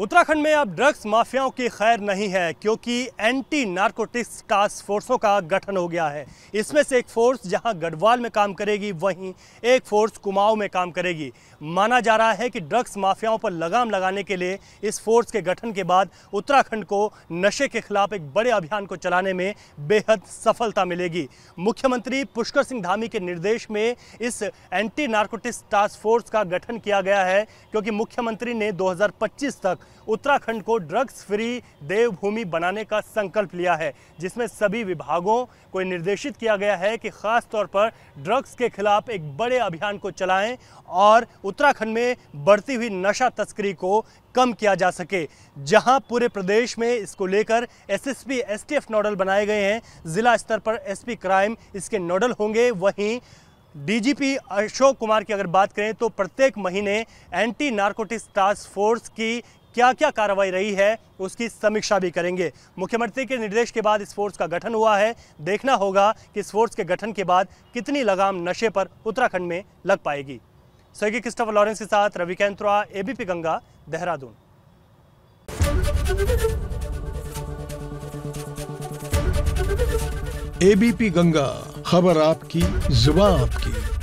उत्तराखंड में अब ड्रग्स माफियाओं की खैर नहीं है क्योंकि एंटी नार्कोटिक्स टास्क फोर्सों का गठन हो गया है इसमें से एक फोर्स जहां गढ़वाल में काम करेगी वहीं एक फोर्स कुमाऊं में काम करेगी माना जा रहा है कि ड्रग्स माफियाओं पर लगाम लगाने के लिए इस फोर्स के गठन के बाद उत्तराखंड को नशे के खिलाफ एक बड़े अभियान को चलाने में बेहद सफलता मिलेगी मुख्यमंत्री पुष्कर सिंह धामी के निर्देश में इस एंटी नार्कोटिक्स टास्क फोर्स का गठन किया गया है क्योंकि मुख्यमंत्री ने दो तक उत्तराखंड को ड्रग्स फ्री देवभूमि बनाने का संकल्प लिया है जिसमें सभी विभागों को निर्देशित किया गया है कि खास तौर पर ड्रग्स के खिलाफ एक बड़े अभियान को चलाएं और उत्तराखंड में बढ़ती हुई नशा तस्करी को कम किया जा सके जहां पूरे प्रदेश में इसको लेकर एसएसपी एसटीएफ नोडल बनाए गए हैं जिला स्तर पर एसपी क्राइम इसके नोडल होंगे वहीं डीजीपी अशोक कुमार की अगर बात करें तो प्रत्येक महीने एंटी नार्कोटिक्स टास्क फोर्स की क्या क्या कार्रवाई रही है उसकी समीक्षा भी करेंगे मुख्यमंत्री के निर्देश के बाद इस फोर्स का गठन हुआ है देखना होगा कि इस फोर्स के गठन के बाद कितनी लगाम नशे पर उत्तराखंड में लग पाएगी स्वेगी क्रिस्टोफर लॉरेंस के साथ रवि कैंत्रा एबीपी गंगा देहरादून एबीपी गंगा खबर आपकी जुबा आपकी